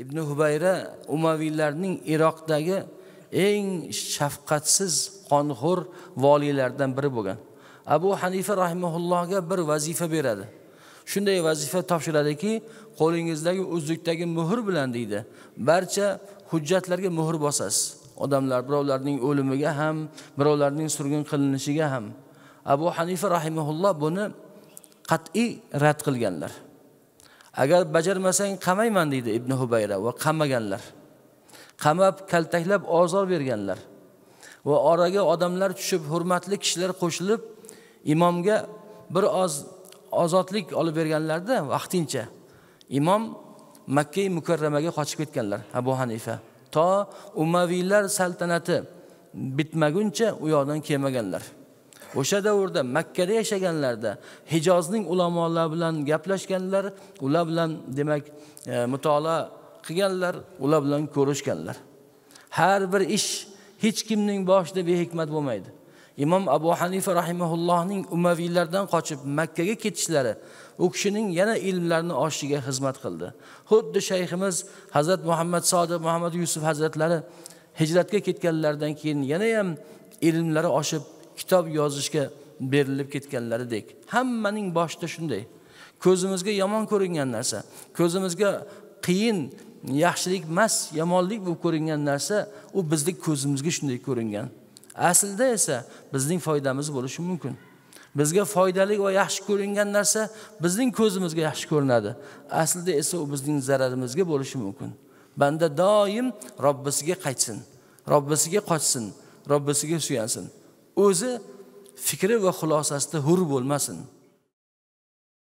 ibn hubayra umaviylarning iroqdagi eng shafqatsiz qonxo'r voliylaridan biri bo'lgan abu hanifa rahimaullohga bir vazifa beradi shunday vazifa topshiradiki qo'lingizdagi uzukdagi muhr bilan deydi barcha hujjatlarga muhr bosasiz odamlar birovlarning o'limiga ham birovlarning surgun qilinishiga ham abu hanifa rahimaulloh buni qat'iy rad qilganlar agar bajarmasang qamayman deydi ibn hubayra va qamaganlar qamab kaltaklab ozor berganlar va oraga odamlar tushib hurmatli kishilar qo'shilib imomga bir oz ozodlik olib berganlarda vaqtincha imom makka mukarramaga qochib ketganlar abu hanifa to umaviylar saltanati bitmaguncha u yoqdan kelmaganlar o'sha davrda makkada yashaganlarda hijozning ulamolari bilan gaplashganlar ular bilan demak e, mutolaa qilganlar ular bilan ko'rishganlar har bir ish hech kimning boshida behikmat bo'lmaydi imom abu hanifa rahimaullohning umaviylardan qochib makkaga ketishlari u kishining yana ilmlarni oshishiga xizmat qildi xuddi shayximiz hazrat muhammad sodiq muhammad yusuf hazratlari hijratga ketganlaridan keyin yana ham ilmlari oshib kitob yozishga berilib ketganlaridek hammaning boshida shunday ko'zimizga yomon ko'ringan narsa ko'zimizga qiyin yaxshilik emas yomonlik bo'lib ko'ringan narsa u bizni ko'zimizga shunday ko'ringan aslida esa bizning foydamiz bo'lishi mumkin bizga foydali va yaxshi ko'ringan narsa bizning ko'zimizga yaxshi ko'rinadi aslida esa u bizning zararimizga bo'lishi mumkin banda doim robbisiga qaytsin robbisiga qochsin robbisiga suyansin o'zi fikri va xulosasida hur bo'lmasin